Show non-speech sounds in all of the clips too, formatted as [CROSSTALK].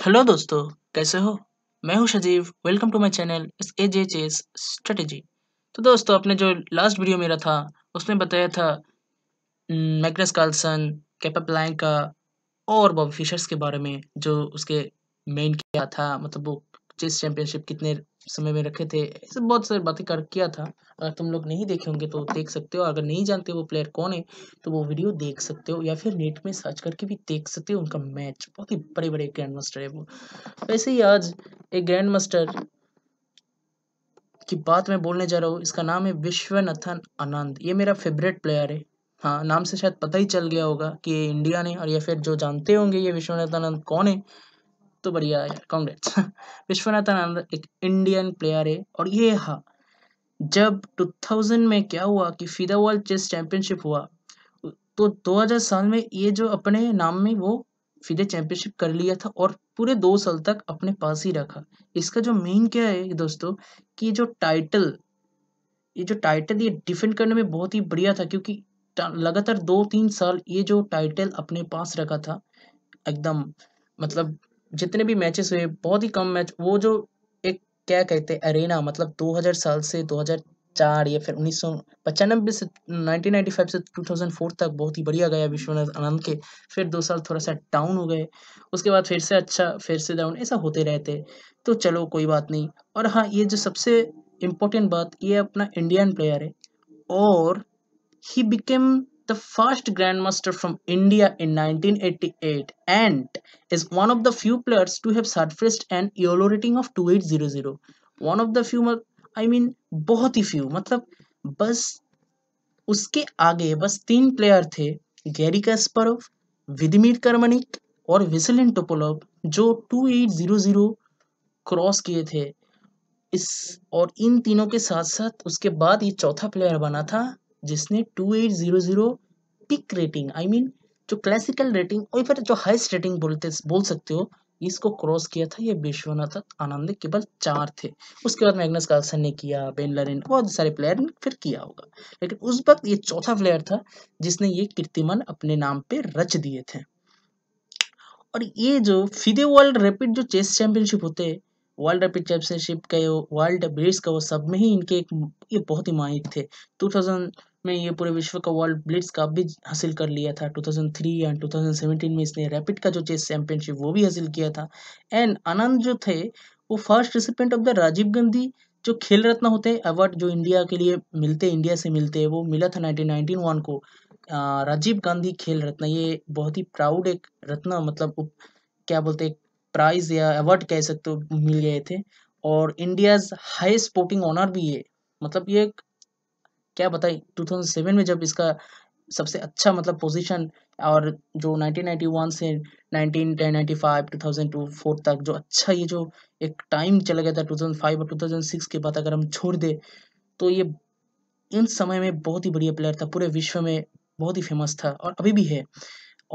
Hello दोस्तों कैसे हो मैं हूं Sajeev welcome to my channel A J J strategy तो दोस्तों अपने जो लास्ट वीडियो मेरा था उसमें बताया था मैग्नस कार्लसन कैपा का और बॉब फिशर्स के बारे में जो उसके मेन किया था मतलब वो चेस चैंपियनशिप कितने समय में रखे थे ऐसे बहुत सारी बातें कर किया था अगर तुम लोग नहीं देखे होंगे तो देख सकते हो अगर नहीं जानते वो प्लेयर कौन है तो वो वीडियो देख सकते हो या फिर नेट में सर्च करके भी देख सकते हो उनका मैच बहुत ही बड़े बड़े ग्रैंड मास्टर है वो वैसे ही आज एक ग्रैंड मास्टर की बात मैं बोलने जा रहा हूँ इसका नाम है विश्वनाथन आनंद ये मेरा फेवरेट प्लेयर है हाँ नाम से शायद पता ही चल गया होगा कि इंडिया ने और या फिर जो जानते होंगे ये विश्वनाथन आनंद कौन है तो बढ़िया यार कांग्रेट्स विश्वनाथन आनंद एक इंडियन प्लेयर है और ये हाँ जब 2000 में क्या हुआ कि फिदा वर्ल्ड चेस चैंपियनशिप हुआ तो 2000 साल में ये जो अपने नाम में वो फिदे चैंपियनशिप कर लिया था और पूरे दो साल तक अपने पास ही रखा इसका जो मेन क्या है दोस्तों कि जो टाइटल ये जो टाइटल ये डिफेंड करने में बहुत ही बढ़िया था क्योंकि लगातार दो तीन साल ये जो टाइटल अपने पास रखा था एकदम मतलब जितने भी मैचेस हुए बहुत ही कम मैच वो जो एक क्या कहते हैं अरेना मतलब 2000 साल से 2004 या फिर उन्नीस सौ पचानबे से 1995 से 2004 तक बहुत ही बढ़िया गया विश्वनाथ आनंद के फिर दो साल थोड़ा सा डाउन हो गए उसके बाद फिर से अच्छा फिर से डाउन ऐसा होते रहते तो चलो कोई बात नहीं और हाँ ये जो सबसे इम्पोर्टेंट बात ये अपना इंडियन प्लेयर है और he became the first Grandmaster from India in 1988 and is one of the few players to have surfaced an elo rating of 2800. One of the few, I mean, बहुत ही few, मतलब बस उसके आगे बस तीन player थे गैरी कैस्परोव विदिमिर कर्मनिक और विसलिन टोपोलोव जो 2800 क्रॉस किए थे इस और इन तीनों के साथ साथ उसके बाद ये चौथा प्लेयर बना था जिसने two eight zero zero peak rating I mean जो क्लासिकल रेटिंग और फिर जो हाइस्ट रेटिंग बोलते बोल सकते हो इसको क्रॉस किया था ये विश्वनाथ आनंद केवल चार थे उसके बाद मैग्नस कार्लसन ने किया बेन लरेन बहुत सारे प्लेयर ने फिर किया होगा लेकिन उस वक्त ये चौथा प्लेयर था जिसने ये कीर्तिमान अपने नाम पे रच दिए थे और ये जो फिदे वर्ल्ड रैपिड जो चेस चैंपियनशिप होते वर्ल्ड रैपिड चैंपियनशिप का वर्ल्ड ब्रिज का वो सब में ही इनके एक ये बहुत ही माहिर थे टू में ये पूरे विश्व का वर्ल्ड ब्लिट्स का भी हासिल कर लिया था 2003 एंड 2017 में इसने रैपिड का जो चेस चैंपियनशिप वो भी हासिल किया था एंड आनंद जो थे वो first recipient of the Rajiv Gandhi जो खेल रत्न होते हैं अवार्ड जो इंडिया के लिए मिलते इंडिया से मिलते हैं वो मिला था नाइनटीन को राजीव गांधी खेल रत्न ये बहुत ही प्राउड एक रत्न मतलब क्या बोलते हैं प्राइज या अवार्ड कह सकते हो मिल गए थे और इंडियाज हाई स्पोर्टिंग ऑनर भी ये मतलब ये एक क्या बताए 2007 में जब इसका सबसे अच्छा मतलब पोजीशन और जो 1991 से 1910 95 तक जो अच्छा ये जो एक टाइम चला गया था 2005 और 2006 के बाद अगर हम छोड़ दें तो ये इन समय में बहुत ही बढ़िया प्लेयर था पूरे विश्व में बहुत ही फेमस था और अभी भी है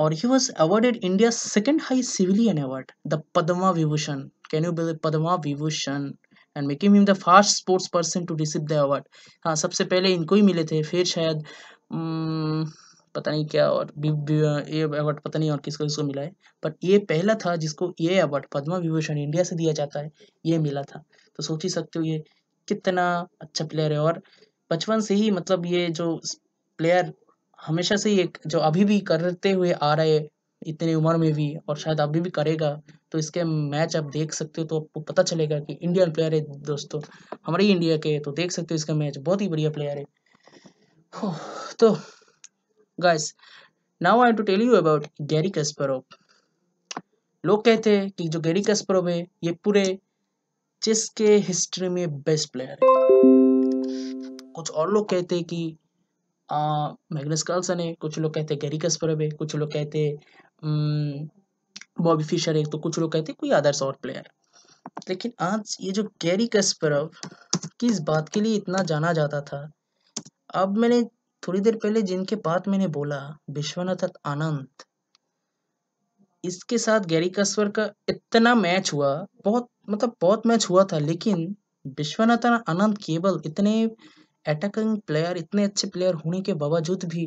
और he was awarded India second high civilian award the Padma Vibhushan can you bill Padma Vibhushan and making him the first sports person to receive the award हाँ सबसे पहले इनको ही मिले थे फिर शायद पता नहीं क्या और ये अवार्ड पता नहीं और किसको इसको मिला है बट ये पहला था जिसको ये अवार्ड पद्म विभूषण इंडिया से दिया जाता है ये मिला था तो सोच ही सकते हो ये कितना अच्छा प्लेयर है और बचपन से ही मतलब ये जो प्लेयर हमेशा से ही एक जो अभी भी करते हुए आ रहे इतनी उम्र में भी और शायद अभी भी करेगा तो इसके मैच आप देख सकते हो तो आपको पता चलेगा कि इंडियन प्लेयर है दोस्तों हमारे इंडिया के तो देख सकते हो इसका मैच बहुत ही बढ़िया प्लेयर है तो guys now I to tell you about Garry Kasparov लोग कहते हैं कि जो गैरी कैस्परोव है ये पूरे चेस के हिस्ट्री में बेस्ट प्लेयर है कुछ और लोग कहते हैं कि मैग्नस कार्लसन है कुछ लोग कहते हैं गैरी कस्परब है कुछ लोग कहते बॉबी फिशर है तो कुछ लोग कहते कोई अदर्स और प्लेयर लेकिन आज ये जो गैरी कस्परब किस बात के लिए इतना जाना जाता था अब मैंने थोड़ी देर पहले जिनके बात मैंने बोला विश्वनाथ आनंद इसके साथ गैरी कस्वर का इतना मैच हुआ बहुत मतलब बहुत मैच हुआ था लेकिन विश्वनाथन आनंद केवल इतने अटैकिंग प्लेयर इतने अच्छे प्लेयर होने के बावजूद भी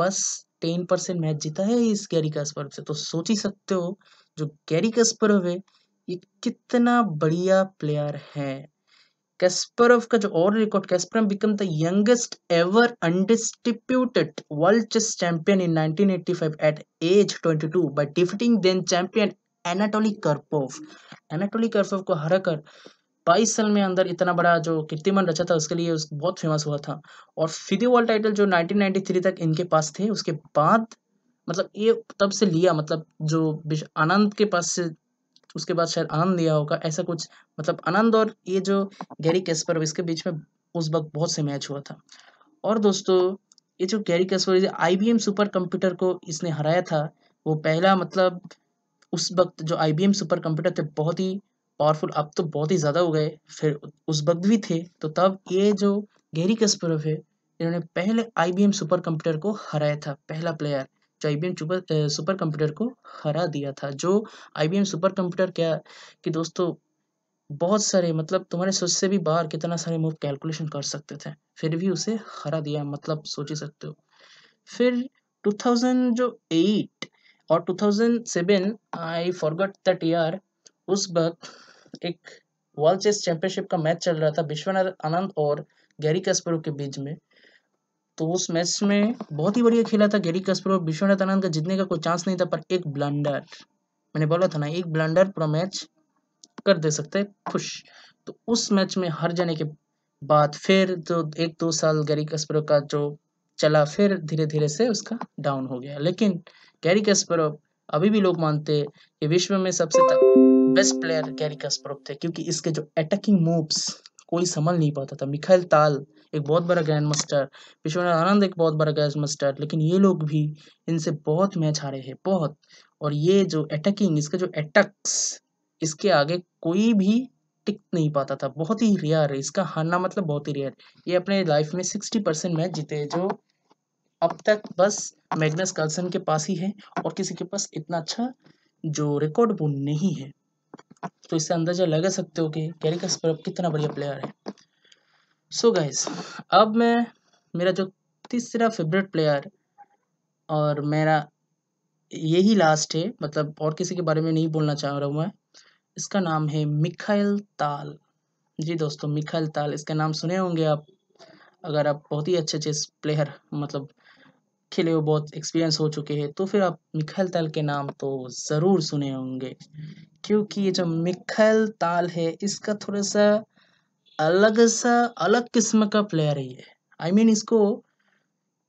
बस टेन परसेंट मैच जीता है इस गैरी कैस्पर से तो सोच ही सकते हो जो गैरी कैस्परव है ये कितना बढ़िया प्लेयर है कैस्परव का जो और record Kasparov become the youngest ever undisputed world chess champion in 1985 at age 22 by defeating then champion Anatoly Karpov Anatoly Karpov को हराकर बाईस साल में अंदर इतना बड़ा जो कीर्तिमान रचा था उसके लिए उस बहुत फेमस हुआ था और फिदे वर्ल्ड टाइटल जो 1993 तक इनके पास थे उसके बाद मतलब ये तब से लिया मतलब जो आनंद के पास से उसके बाद शायद आनंद लिया होगा ऐसा कुछ मतलब आनंद और ये जो गैरी कैस्पर इसके बीच में उस वक्त बहुत से मैच हुआ था और दोस्तों ये जो Garry Kasparov I B M supercomputer को इसने हराया था वो पहला मतलब उस वक्त जो I B M supercomputer थे बहुत ही पावरफुल अब तो बहुत ही ज़्यादा हो गए फिर उस वक्त भी थे तो तब ये जो गहरी कस्परव है इन्होंने पहले आई सुपर कंप्यूटर को हराया था पहला प्लेयर जो आई सुपर सुपर कंप्यूटर को हरा दिया था जो आई सुपर कंप्यूटर क्या कि दोस्तों बहुत सारे मतलब तुम्हारे सोच से भी बाहर कितना सारे मूव कैलकुलेशन कर सकते थे फिर भी उसे हरा दिया मतलब सोच ही सकते हो फिर 2000 जो एट और 2007 आई फॉरगट दैट ईयर उस वक्त एक वर्ल्ड चेस चैंपियनशिप का मैच चल रहा था विश्वनाथ आनंद और गैरी कस्परोव के बीच में तो उस मैच में बहुत ही बढ़िया खेला था गैरी कस्परोव विश्वनाथ आनंद का जीतने का कोई चांस नहीं था पर एक ब्लंडर मैंने बोला था ना एक ब्लंडर पूरा मैच कर दे सकते खुश तो उस मैच में हर जाने के बाद फिर तो एक दो साल गैरी कस्परोव का जो चला फिर धीरे धीरे से उसका डाउन हो गया लेकिन गैरी कस्परोव अभी भी लोग मानते हैं कि विश्व में सबसे बेस्ट प्लेयर कैरी कस्परोव थे क्योंकि इसके जो अटैकिंग मूव्स कोई समझ नहीं पाता था मिखाइल ताल एक बहुत बड़ा ग्रैंड मास्टर विश्वनाथ आनंद एक बहुत बड़ा ग्रैंड मास्टर लेकिन ये लोग भी इनसे बहुत मैच हारे हैं बहुत और ये जो अटैकिंग इसका जो अटैक्स इसके आगे कोई भी टिक नहीं पाता था बहुत ही रेयर है इसका हारना मतलब बहुत ही रेयर ये अपने लाइफ में सिक्सटी परसेंट मैच जीते जो अब तक बस मैग्नस कार्लसन के पास ही है और किसी के पास इतना अच्छा जो रिकॉर्ड वो नहीं है तो इससे अंदाजा लगा सकते हो कि कैरिक स्परअप कितना बढ़िया प्लेयर है सो so गाइस अब मैं मेरा जो तीसरा फेवरेट प्लेयर और मेरा यही लास्ट है मतलब और किसी के बारे में नहीं बोलना चाह रहा हूँ मैं इसका नाम है मिखाइल ताल जी दोस्तों मिखाइल ताल इसका नाम सुने होंगे आप अगर आप बहुत ही अच्छे अच्छे प्लेयर मतलब खेले हुए बहुत एक्सपीरियंस हो चुके हैं तो फिर आप मिखल ताल के नाम तो ज़रूर सुने होंगे क्योंकि ये जो मिखल ताल है इसका थोड़ा सा अलग सा अलग किस्म का प्लेयर ही है आई I मीन mean, इसको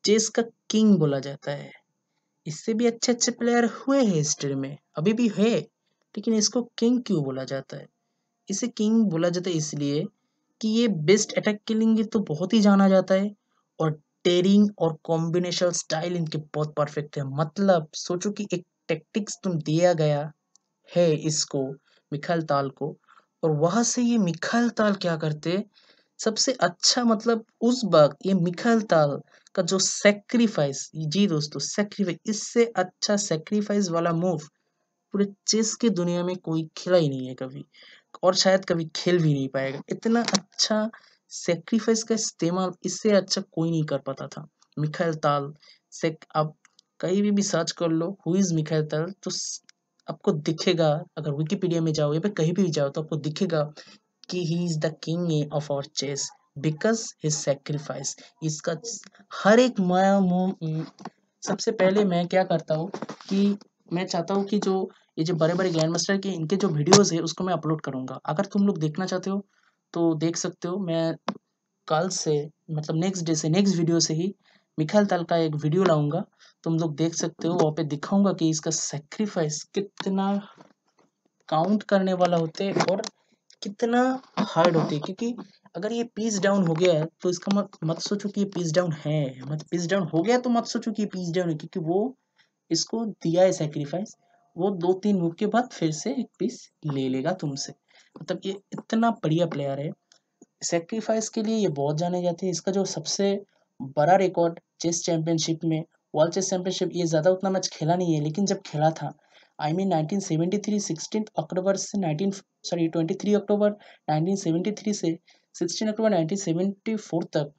चेस का किंग बोला जाता है इससे भी अच्छे अच्छे प्लेयर हुए हैं हिस्ट्री में अभी भी है लेकिन इसको किंग क्यों बोला जाता है इसे किंग बोला जाता है इसलिए कि ये बेस्ट अटैक के लिए तो बहुत ही जाना जाता है और टेरिंग और कॉम्बिनेशन स्टाइल इनके बहुत परफेक्ट है मतलब सोचो कि एक टेक्टिक्स तुम दिया गया है इसको मिखल ताल को और वहां से ये मिखल ताल क्या करते सबसे अच्छा मतलब उस वक्त ये मिखल ताल का जो सेक्रीफाइस जी दोस्तों सेक्रीफाइस इससे अच्छा सेक्रीफाइस वाला मूव पूरे चेस की दुनिया में कोई खेला ही नहीं है कभी और शायद कभी खेल भी नहीं पाएगा इतना अच्छा सेक्रीफाइस का इस्तेमाल इससे अच्छा कोई नहीं कर पाता था मिखाइल ताल से आप कहीं भी, भी सर्च कर लो हु इज़ मिखाइल ताल तो आपको दिखेगा अगर विकीपीडिया में जाओ या फिर कहीं भी जाओ तो आपको दिखेगा कि he is the king of our chess because his sacrifice इसका हर एक मैं सबसे पहले मैं क्या करता हूँ कि मैं चाहता हूँ कि जो ये जो बड़े बड़े ग्रैंड मास्टर के इनके जो वीडियोज़ है उसको मैं अपलोड करूँगा अगर तुम लोग देखना चाहते हो तो देख सकते हो मैं कल से मतलब नेक्स्ट डे से नेक्स्ट वीडियो से ही मिखाइल ताल का एक वीडियो लाऊंगा तुम लोग देख सकते हो वहाँ पे दिखाऊंगा कि इसका सेक्रीफाइस कितना काउंट करने वाला होते है और कितना हार्ड होते है क्योंकि अगर ये पीस डाउन हो गया है तो इसका मत मत सोचो कि ये पीस डाउन है मत पीस डाउन हो गया तो मत सोचो कि ये पीस डाउन है क्योंकि वो इसको दिया है सेक्रीफाइस वो दो तीन मूव के बाद फिर से एक पीस ले लेगा तुमसे मतलब ये इतना बढ़िया प्लेयर है सेक्रीफाइस के लिए ये बहुत जाने जाते हैं इसका जो सबसे बड़ा रिकॉर्ड चेस चैम्पियनशिप में वर्ल्ड चेस चैम्पियनशिप ये ज़्यादा उतना मैच खेला नहीं है लेकिन जब खेला था आई मीन 1973 सिक्सटीन अक्टूबर से 19 सॉरी 23 अक्टूबर 1973 से सिक्सटीन अक्टूबर 1974 तक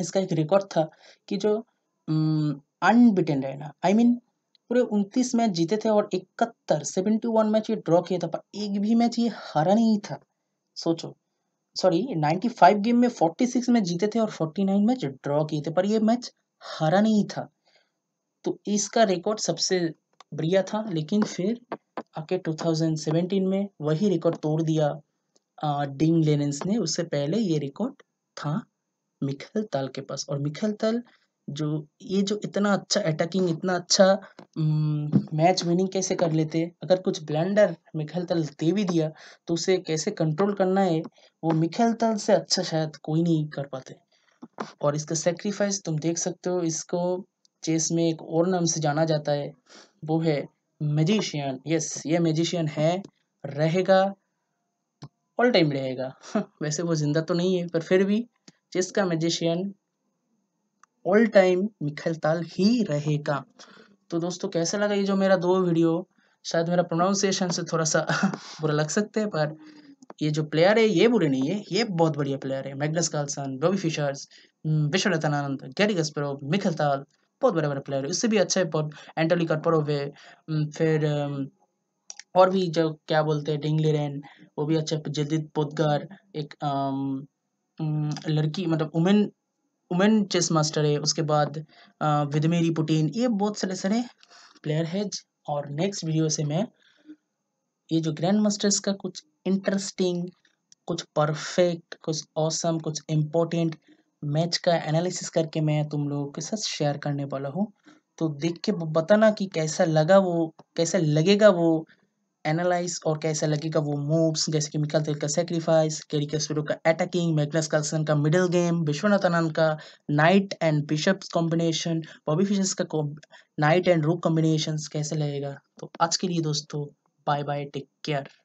इसका एक रिकॉर्ड था कि जो अनबिटेन रहना आई मीन पूरे 29 मैच जीते थे और इकहत्तर सेवेंटी वन मैच ये ड्रॉ किया था पर एक भी मैच ये हारा नहीं था सोचो सॉरी 95 गेम में 46 मैच जीते थे और 49 मैच ड्रॉ किए थे पर ये मैच हारा नहीं था तो इसका रिकॉर्ड सबसे बढ़िया था लेकिन फिर आके 2017 में वही रिकॉर्ड तोड़ दिया डिंग लेनेंस ने उससे पहले ये रिकॉर्ड था मिखल ताल के पास और मिखल ताल जो ये जो इतना अच्छा अटैकिंग इतना अच्छा मैच हम्म, विनिंग कैसे कर लेते अगर कुछ ब्लैंडर मिखेल तल दे भी दिया तो उसे कैसे कंट्रोल करना है वो मिखेल तल से अच्छा शायद कोई नहीं कर पाते और इसका सेक्रीफाइस तुम देख सकते हो इसको चेस में एक और नाम से जाना जाता है वो है मेजिशियन यस ये मेजिशियन है रहेगा ऑल टाइम रहेगा [LAUGHS] वैसे वो जिंदा तो नहीं है पर फिर भी चेस का मेजिशियन ऑल टाइम मिखल ताल ही रहेगा तो दोस्तों कैसा लगा ये जो मेरा दो वीडियो शायद मेरा प्रोनाउंसिएशन से थोड़ा सा [LAUGHS] बुरा लग सकते हैं पर ये जो प्लेयर है ये बुरे नहीं है ये बहुत बढ़िया प्लेयर है मैगनस कार्लसन बॉबी फिशर्स विश्व रतनानंद गैरी गस्परोव मिखल ताल बहुत बड़े बड़े प्लेयर है उससे भी अच्छा है एंटोली कर्परोव है फिर हम्म, और भी जो क्या बोलते हैं डिंगली रैन वो भी अच्छा जदीद पोदगार एक आम, हम्म, लड़की मतलब वुमेन वुमेन चेस मास्टर है उसके बाद विदमेरी पुटीन ये बहुत सारे सारे प्लेयर है और नेक्स्ट वीडियो से मैं ये जो ग्रैंड मास्टर्स का कुछ इंटरेस्टिंग कुछ परफेक्ट कुछ औसम कुछ इम्पोर्टेंट मैच का एनालिसिस करके मैं तुम लोगों के साथ शेयर करने वाला हूँ तो देख के बताना कि कैसा लगा वो कैसा लगेगा वो एनालाइज और कैसा लगेगा वो मूव्स जैसे कि मिकल तेल का सेक्रीफाइस कैरी कैस्पेरो का अटैकिंग मैग्नस कल्सन का मिडिल गेम विश्वनाथ आनंद का knight and bishops combination Bobby Fischer's का नाइट एंड रूक कॉम्बिनेशन कैसे लगेगा तो आज के लिए दोस्तों बाय बाय टेक केयर